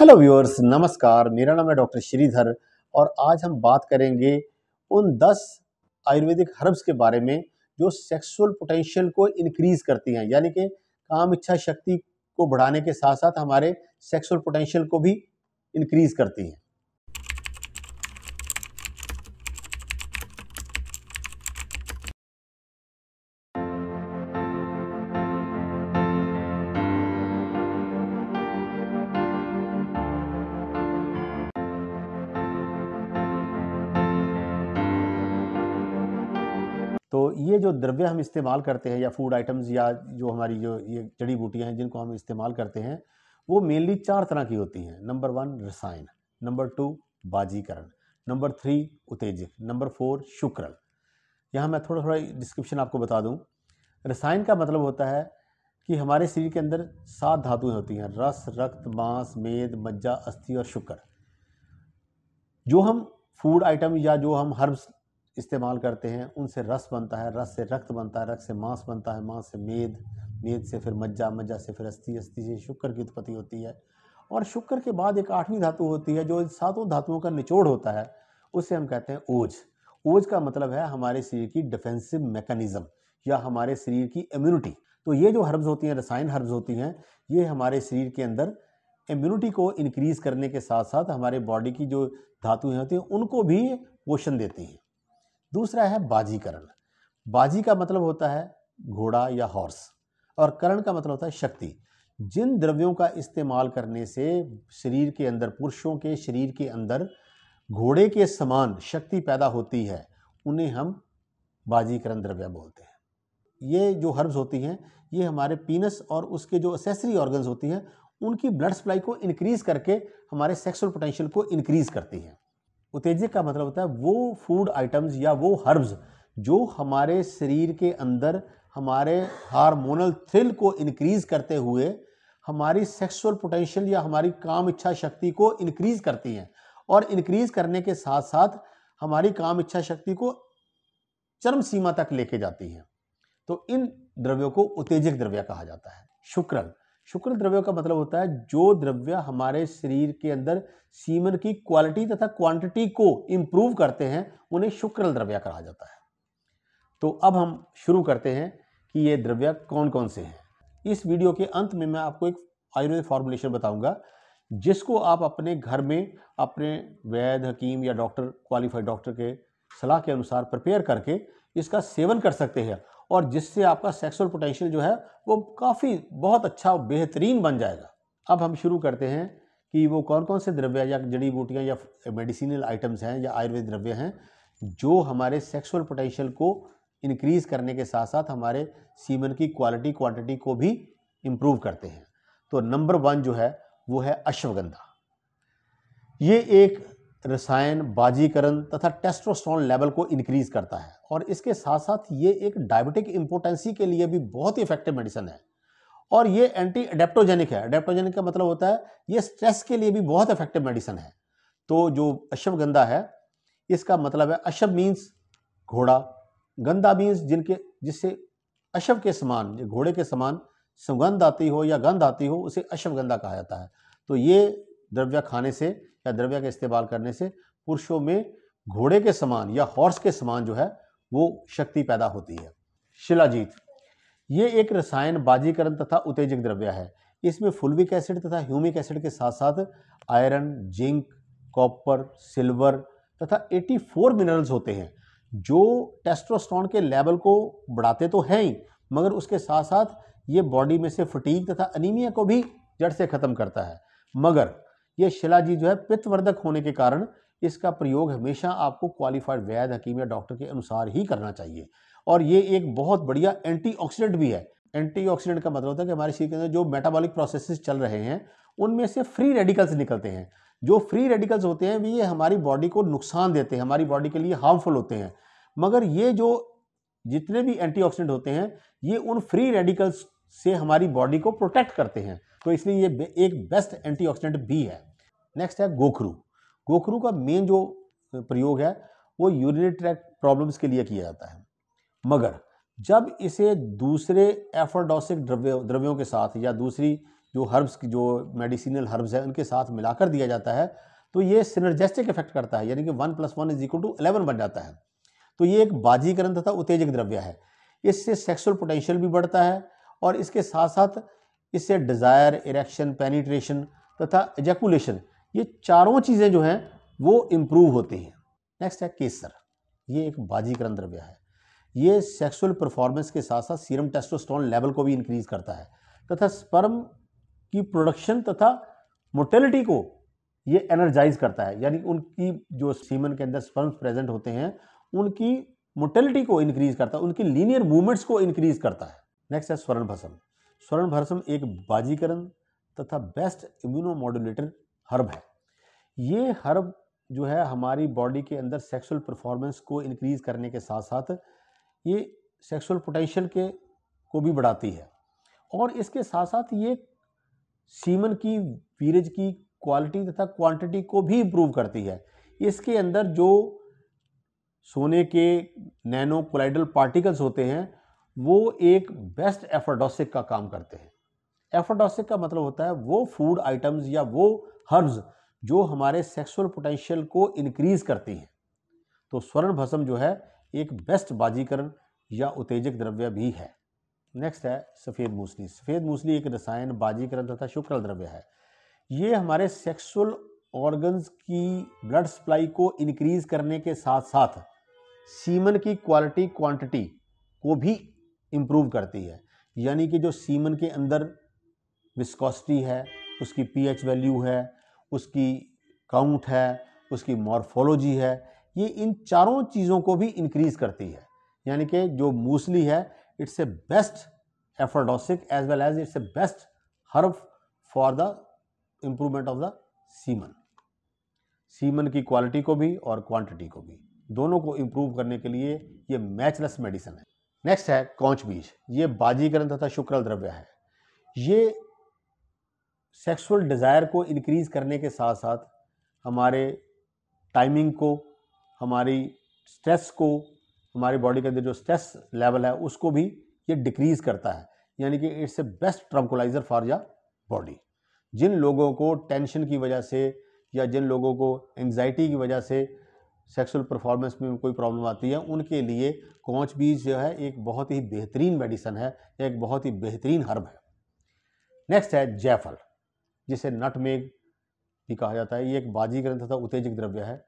hello viewers नमस्कार मेरा नाम है डॉक्टर श्रीधर और आज हम बात करेंगे उन 10 आयुर्वेदिक हर्ब्स के बारे में जो सेक्सुअल पोटेंशियल को इंक्रीज करती हैं यानी कि काम इच्छा शक्ति को बढ़ाने के साथ साथ हमारे सेक्सुअल पोटेंशियल को भी इंक्रीज करती हैं ये जो द्रव्य हम इस्तेमाल करते हैं या फूड आइटम्स या जो हमारी जो ये जड़ी बूटियाँ हैं जिनको हम इस्तेमाल करते हैं वो मेनली चार तरह की होती हैं नंबर वन रसायन नंबर टू बाजीकरण नंबर थ्री उत्तेजक नंबर फोर शुक्रल यहाँ मैं थोड़ा थोड़ा डिस्क्रिप्शन आपको बता दूँ रसायन का मतलब होता है कि हमारे शरीर के अंदर सात धातुएं होती हैं रस रक्त मांस मेद मज्जा अस्थि और शुक्र जो हम फूड आइटम या जो हम हर्ब्स इस्तेमाल करते हैं उनसे रस बनता है रस से रक्त बनता है रक्त से मांस बनता है मांस से मेद मेद से फिर मज्जा मज्जा से फिर अस्थि अस्थि से शुक्र की उत्पत्ति होती है और शुक्र के बाद एक आठवीं धातु होती है जो सातों धातुओं का निचोड़ होता है उसे हम कहते हैं ओज ओज का मतलब है हमारे शरीर की डिफेंसिव मैकेनिज़्म या हमारे शरीर की इम्यूनिटी तो ये जो हर्ब्स होती हैं रसायन हर्ब्स होती हैं ये हमारे शरीर के अंदर इम्यूनिटी को इनक्रीज़ करने के साथ साथ हमारे बॉडी की जो धातुएँ होती हैं उनको भी पोषण देती हैं दूसरा है बाजीकरण बाजी का मतलब होता है घोड़ा या हॉर्स और करण का मतलब होता है शक्ति जिन द्रव्यों का इस्तेमाल करने से शरीर के अंदर पुरुषों के शरीर के अंदर घोड़े के समान शक्ति पैदा होती है उन्हें हम बाजीकरण द्रव्य बोलते हैं ये जो हर्ब्स होती हैं ये हमारे पीनस और उसके जो असेसरी ऑर्गन्स होती हैं उनकी ब्लड सप्लाई को इनक्रीज़ करके हमारे सेक्सुअल पोटेंशियल को इनक्रीज़ करती हैं उत्तेजक का मतलब होता है वो फूड आइटम्स या वो हर्ब्स जो हमारे शरीर के अंदर हमारे हार्मोनल थ्रिल को इनक्रीज़ करते हुए हमारी सेक्सुअल पोटेंशियल या हमारी काम इच्छा शक्ति को इनक्रीज़ करती हैं और इनक्रीज़ करने के साथ साथ हमारी काम इच्छा शक्ति को चरम सीमा तक लेके जाती हैं तो इन द्रव्यों को उत्तेजक द्रव्य कहा जाता है शुक्रन शुक्र द्रव्यों का मतलब होता है जो द्रव्य हमारे शरीर के अंदर सीमन की क्वालिटी तथा क्वांटिटी को इम्प्रूव करते हैं उन्हें शुक्र द्रव्य कहा जाता है तो अब हम शुरू करते हैं कि ये द्रव्य कौन कौन से हैं इस वीडियो के अंत में मैं आपको एक आयुर्वेद फॉर्मुलेशन बताऊंगा जिसको आप अपने घर में अपने वैद हकीम या डॉक्टर क्वालिफाइड डॉक्टर के सलाह के अनुसार प्रिपेयर करके इसका सेवन कर सकते हैं और जिससे आपका सेक्सुअल पोटेंशियल जो है वो काफ़ी बहुत अच्छा और बेहतरीन बन जाएगा अब हम शुरू करते हैं कि वो कौन कौन से द्रव्य या जड़ी बूटियाँ या मेडिसिनल आइटम्स हैं या आयुर्वेद द्रव्य हैं जो हमारे सेक्सुअल पोटेंशियल को इनक्रीज़ करने के साथ साथ हमारे सीमन की क्वालिटी क्वांटिटी को भी इम्प्रूव करते हैं तो नंबर वन जो है वो है अश्वगंधा ये एक रसायन बाजीकरण तथा टेस्टोस्टेरोन लेवल को इंक्रीज करता है और इसके साथ साथ ये एक डायबिटिक इम्पोर्टेंसी के लिए भी बहुत ही इफेक्टिव मेडिसन है और ये एंटी अडेप्टोजेनिक है अडेप्टोजेनिक का मतलब होता है ये स्ट्रेस के लिए भी बहुत इफेक्टिव मेडिसन है तो जो अश्वगंधा है इसका मतलब है अश्व मीन्स घोड़ा गंदा मीन्स जिनके जिससे अश्व के समान घोड़े के समान सुगंध आती हो या गंध आती हो उसे अश्वगंधा कहा जाता है तो ये द्रव्य खाने से या द्रव्य का इस्तेमाल करने से पुरुषों में घोड़े के समान या हॉर्स के समान जो है वो शक्ति पैदा होती है शिलाजीत ये एक रसायन बाजीकरण तथा उत्तेजक द्रव्य है इसमें फुलविक एसिड तथा ह्यूमिक एसिड के साथ साथ आयरन जिंक कॉपर सिल्वर तथा 84 मिनरल्स होते हैं जो टेस्ट्रोस्टॉन के लेवल को बढ़ाते तो हैं ही मगर उसके साथ साथ ये बॉडी में से फटीक तथा अनीमिया को भी जड़ से ख़त्म करता है मगर ये जी जो है पित्तवर्धक होने के कारण इसका प्रयोग हमेशा आपको क्वालिफाइड वैद्य हकीम या डॉक्टर के अनुसार ही करना चाहिए और ये एक बहुत बढ़िया एंटीऑक्सीडेंट भी है एंटीऑक्सीडेंट का मतलब होता है कि हमारे शरीर के अंदर जो मेटाबॉलिक प्रोसेसेस चल रहे हैं उनमें से फ्री रेडिकल्स निकलते हैं जो फ्री रेडिकल्स होते हैं ये हमारी बॉडी को नुकसान देते हैं हमारी बॉडी के लिए हार्मफुल होते हैं मगर ये जो जितने भी एंटी होते हैं ये उन फ्री रेडिकल्स से हमारी बॉडी को प्रोटेक्ट करते हैं तो इसलिए ये एक बेस्ट एंटी भी है नेक्स्ट है गोखरू गोखरू का मेन जो प्रयोग है वो यूरिनरी ट्रैक प्रॉब्लम्स के लिए किया जाता है मगर जब इसे दूसरे एफोडोसिक द्रव्य द्रव्यों के साथ या दूसरी जो हर्ब्स की जो मेडिसिनल हर्ब्स हैं उनके साथ मिलाकर दिया जाता है तो ये सिनर्जेस्टिक इफेक्ट करता है यानी कि one plus one is equal to eleven बन जाता है तो ये एक बाजीकरण तथा उत्तेजक द्रव्य है इससे सेक्सुअल पोटेंशियल भी बढ़ता है और इसके साथ साथ इससे डिज़ायर इरेक्शन पेनिट्रेशन तथा एजेकुलेशन ये चारों चीज़ें जो हैं वो इम्प्रूव होती हैं नेक्स्ट है केसर ये एक बाजीकरण द्रव्य है ये सेक्सुअल परफॉर्मेंस के साथ साथ सीरम टेस्टोस्टेरोन लेवल को भी इंक्रीज करता है तथा स्पर्म की प्रोडक्शन तथा मोटेलिटी को ये एनर्जाइज करता है यानी उनकी जो सीमन के अंदर स्पर्म्स प्रेजेंट होते हैं उनकी मोटेलिटी को इंक्रीज करता है उनकी लीनियर मूवमेंट्स को इंक्रीज करता है नेक्स्ट है स्वर्ण भसम स्वर्ण भसम एक बाजीकरण तथा बेस्ट मॉड्यूलेटर हर्ब है ये हर्ब जो है हमारी बॉडी के अंदर सेक्सुअल परफॉर्मेंस को इनक्रीज़ करने के साथ साथ ये सेक्सुअल पोटेंशियल के को भी बढ़ाती है और इसके साथ साथ ये सीमन की वीरेज की क्वालिटी तथा क्वांटिटी को भी इम्प्रूव करती है इसके अंदर जो सोने के नैनो कोलाइडल पार्टिकल्स होते हैं वो एक बेस्ट एफोडोसिक का काम करते हैं एफोडोसिक का मतलब होता है वो फूड आइटम्स या वो हर्ब्स जो हमारे सेक्सुअल पोटेंशियल को इनक्रीज़ करती हैं तो स्वर्ण भस्म जो है एक बेस्ट बाजीकरण या उत्तेजक द्रव्य भी है नेक्स्ट है सफ़ेद मूसली सफ़ेद मूसली एक रसायन बाजीकरण तथा शुक्र द्रव्य है ये हमारे सेक्सुअल ऑर्गन्स की ब्लड सप्लाई को इनक्रीज़ करने के साथ साथ सीमन की क्वालिटी क्वांटिटी को भी इम्प्रूव करती है यानी कि जो सीमन के अंदर विस्कोसिटी है उसकी पीएच वैल्यू है उसकी काउंट है उसकी मॉर्फोलॉजी है ये इन चारों चीज़ों को भी इंक्रीज़ करती है यानी कि जो मूसली है it's a best aphrodisiac as well as it's a best herb for the improvement of the semen semen की क्वालिटी को भी और क्वांटिटी को भी दोनों को इम्प्रूव करने के लिए ये मैचलेस मेडिसिन है नेक्स्ट है कौच बीज ये बाजीकरण तथा शुक्रल द्रव्य है ये सेक्सुअल डिज़ायर को इनक्रीज़ करने के साथ साथ हमारे टाइमिंग को हमारी स्ट्रेस को हमारी बॉडी के अंदर जो स्ट्रेस लेवल है उसको भी ये डिक्रीज़ करता है यानी कि it's a best tranquilizer for या बॉडी जिन लोगों को टेंशन की वजह से या जिन लोगों को एंग्जाइटी की वजह से सेक्सुअल परफॉर्मेंस में कोई प्रॉब्लम आती है उनके लिए कौच बीज जो है एक बहुत ही बेहतरीन मेडिसन है एक बहुत ही बेहतरीन हर्ब है नेक्स्ट है जयफल जिसे नटमेग भी कहा जाता है ये एक बाजी ग्रंथ तथा उत्तेजक द्रव्य है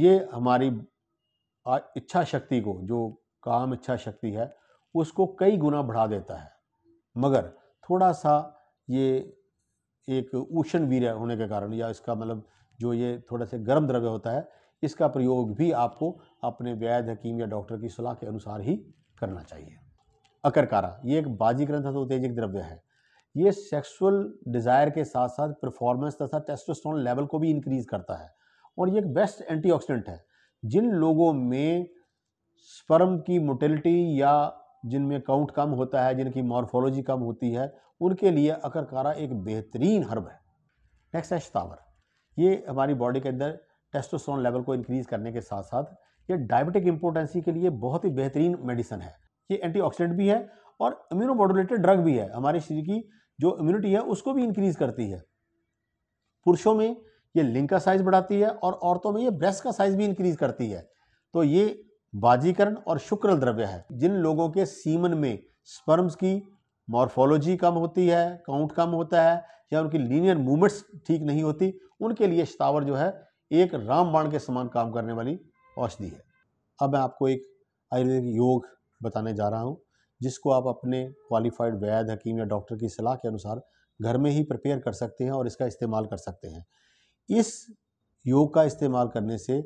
ये हमारी इच्छा शक्ति को जो काम इच्छा शक्ति है उसको कई गुना बढ़ा देता है मगर थोड़ा सा ये एक उष्ण वीर होने के कारण या इसका मतलब जो ये थोड़ा से गर्म द्रव्य होता है इसका प्रयोग भी आपको अपने वैद्य हकीम या डॉक्टर की सलाह के अनुसार ही करना चाहिए अकरकारा ये एक बाजी ग्रंथ उत्तेजक द्रव्य है ये सेक्सुअल डिज़ायर के साथ साथ परफॉर्मेंस तथा टेस्टोस्टेरोन लेवल को भी इंक्रीज़ करता है और ये एक बेस्ट एंटीऑक्सीडेंट है जिन लोगों में स्पर्म की मोटिलिटी या जिनमें काउंट कम होता है जिनकी मॉर्फोलॉजी कम होती है उनके लिए अकरकारा एक बेहतरीन हर्ब है नेक्स्ट है शतावर ये हमारी बॉडी के अंदर टेस्टोस्टेरोन लेवल को इंक्रीज़ करने के साथ साथ ये डायबिटिक इम्पोर्टेंसी के लिए बहुत ही बेहतरीन मेडिसन है ये एंटीऑक्सीडेंट भी है और इम्यूनोमोडुलेटेड ड्रग भी है हमारे शरीर की जो इम्यूनिटी है उसको भी इंक्रीज़ करती है पुरुषों में ये लिंग का साइज़ बढ़ाती है और औरतों में ये ब्रेस्ट का साइज़ भी इंक्रीज़ करती है तो ये बाजीकरण और शुक्र द्रव्य है जिन लोगों के सीमन में स्पर्म्स की मॉर्फोलॉजी कम होती है काउंट कम होता है या उनकी लीनियर मूवमेंट्स ठीक नहीं होती उनके लिए शतावर जो है एक रामबाण के समान काम करने वाली औषधि है अब मैं आपको एक आयुर्वेदिक योग बताने जा रहा हूँ जिसको आप अपने क्वालिफाइड वैद हकीम या डॉक्टर की सलाह के अनुसार घर में ही प्रिपेयर कर सकते हैं और इसका इस्तेमाल कर सकते हैं इस योग का इस्तेमाल करने से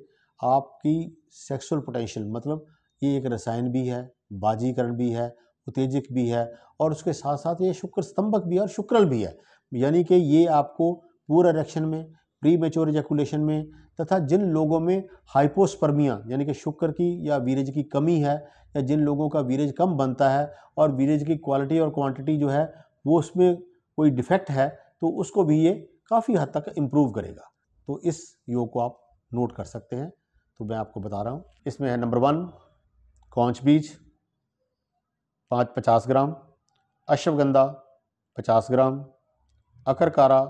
आपकी सेक्सुअल पोटेंशियल मतलब ये एक रसायन भी है बाजीकरण भी है उत्तेजक भी है और उसके साथ साथ ये शुक्र स्तंभक भी है और शुक्रल भी है यानी कि ये आपको पूरा इरेक्शन में प्री मेच्योर एजैकुलेशन में तथा जिन लोगों में हाइपोस्पर्मिया यानी कि शुक्र की या वीरज की कमी है या जिन लोगों का वीरेज कम बनता है और वीरेज की क्वालिटी और क्वांटिटी जो है वो उसमें कोई डिफेक्ट है तो उसको भी ये काफ़ी हद तक इम्प्रूव करेगा तो इस योग को आप नोट कर सकते हैं तो मैं आपको बता रहा हूँ इसमें है नंबर वन कौच बीज पाँच पचास ग्राम अश्वगंधा पचास ग्राम अकरकारा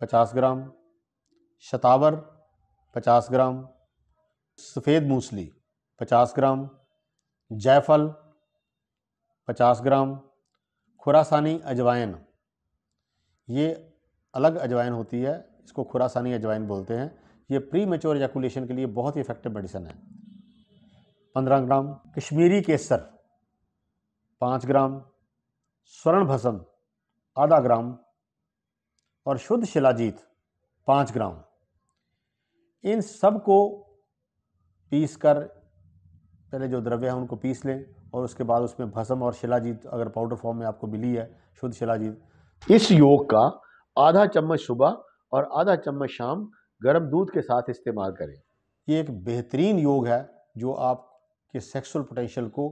पचास ग्राम शतावर 50 ग्राम सफ़ेद मूसली 50 ग्राम जायफल 50 ग्राम खुरासानी अजवाइन ये अलग अजवाइन होती है इसको खुरासानी अजवाइन बोलते हैं ये प्री मेच्योर जैकुलेशन के लिए बहुत ही इफ़ेक्टिव मेडिसिन है 15 ग्राम कश्मीरी केसर 5 ग्राम स्वर्ण भसम आधा ग्राम और शुद्ध शिलाजीत पाँच ग्राम इन सब को पीस कर पहले जो द्रव्य है उनको पीस लें और उसके बाद उसमें भस्म और शिलाजीत अगर पाउडर फॉर्म में आपको मिली है शुद्ध शिलाजीत इस योग का आधा चम्मच सुबह और आधा चम्मच शाम गर्म दूध के साथ इस्तेमाल करें ये एक बेहतरीन योग है जो आपके सेक्सुअल पोटेंशियल को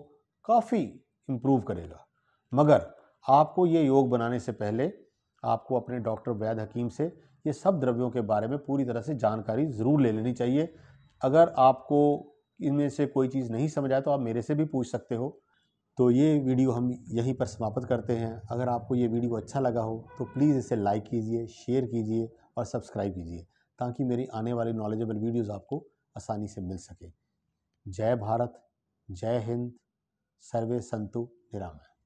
काफ़ी इम्प्रूव करेगा मगर आपको ये योग बनाने से पहले आपको अपने डॉक्टर वैद हकीम से ये सब द्रव्यों के बारे में पूरी तरह से जानकारी ज़रूर ले लेनी चाहिए अगर आपको इनमें से कोई चीज़ नहीं समझ आए तो आप मेरे से भी पूछ सकते हो तो ये वीडियो हम यहीं पर समाप्त करते हैं अगर आपको ये वीडियो अच्छा लगा हो तो प्लीज़ इसे लाइक कीजिए शेयर कीजिए और सब्सक्राइब कीजिए ताकि मेरी आने वाली नॉलेजेबल वीडियोज़ आपको आसानी से मिल सके जय भारत जय हिंद सर्वे संतु निरामय